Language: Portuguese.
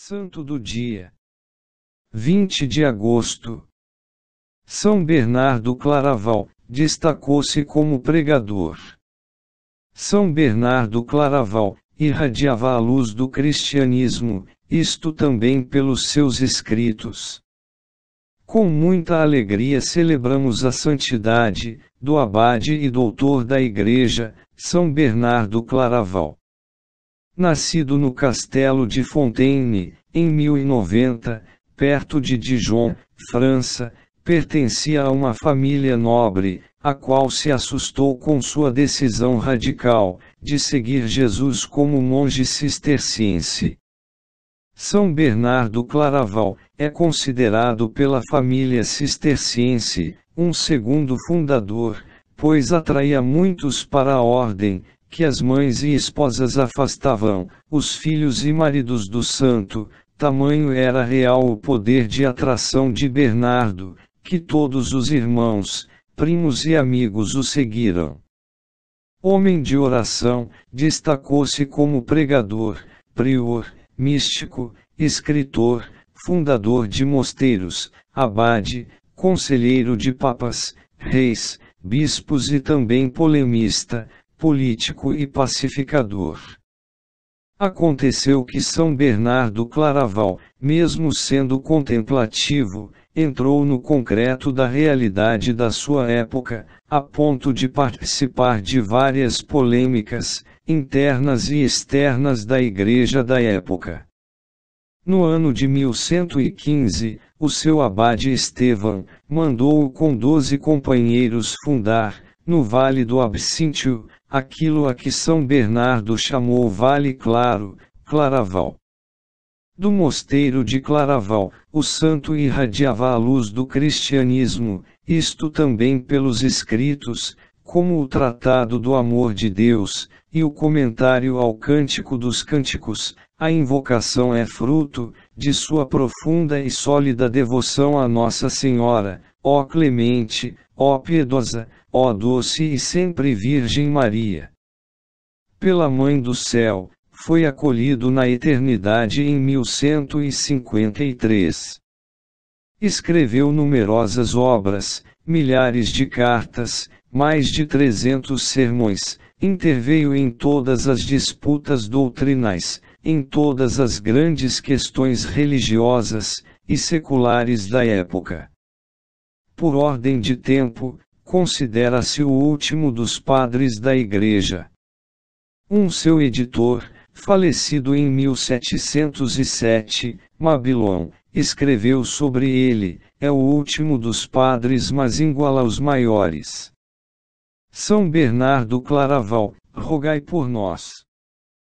Santo do Dia 20 de agosto São Bernardo Claraval destacou-se como pregador. São Bernardo Claraval irradiava a luz do cristianismo, isto também pelos seus escritos. Com muita alegria celebramos a santidade do abade e doutor da Igreja, São Bernardo Claraval. Nascido no castelo de Fontaine, em 1090, perto de Dijon, França, pertencia a uma família nobre, a qual se assustou com sua decisão radical de seguir Jesus como monge cisterciense. São Bernardo Claraval é considerado pela família cisterciense um segundo fundador, pois atraía muitos para a ordem, que as mães e esposas afastavam, os filhos e maridos do santo, tamanho era real o poder de atração de Bernardo, que todos os irmãos, primos e amigos o seguiram. Homem de oração, destacou-se como pregador, prior, místico, escritor, fundador de mosteiros, abade, conselheiro de papas, reis, bispos e também polemista, político e pacificador. Aconteceu que São Bernardo Claraval, mesmo sendo contemplativo, entrou no concreto da realidade da sua época, a ponto de participar de várias polêmicas, internas e externas da Igreja da época. No ano de 1115, o seu abade Estevão mandou-o com doze companheiros fundar, no Vale do Absíntio, aquilo a que São Bernardo chamou Vale Claro, Claraval. Do mosteiro de Claraval, o santo irradiava a luz do cristianismo, isto também pelos escritos, como o Tratado do Amor de Deus, e o comentário ao Cântico dos Cânticos, a invocação é fruto de sua profunda e sólida devoção a Nossa Senhora, ó Clemente, ó piedosa, ó doce e sempre Virgem Maria. Pela Mãe do Céu, foi acolhido na eternidade em 1153. Escreveu numerosas obras, milhares de cartas, mais de 300 sermões, interveio em todas as disputas doutrinais, em todas as grandes questões religiosas e seculares da época por ordem de tempo, considera-se o último dos padres da Igreja. Um seu editor, falecido em 1707, Mabilon, escreveu sobre ele, é o último dos padres mas igual aos maiores. São Bernardo Claraval, rogai por nós.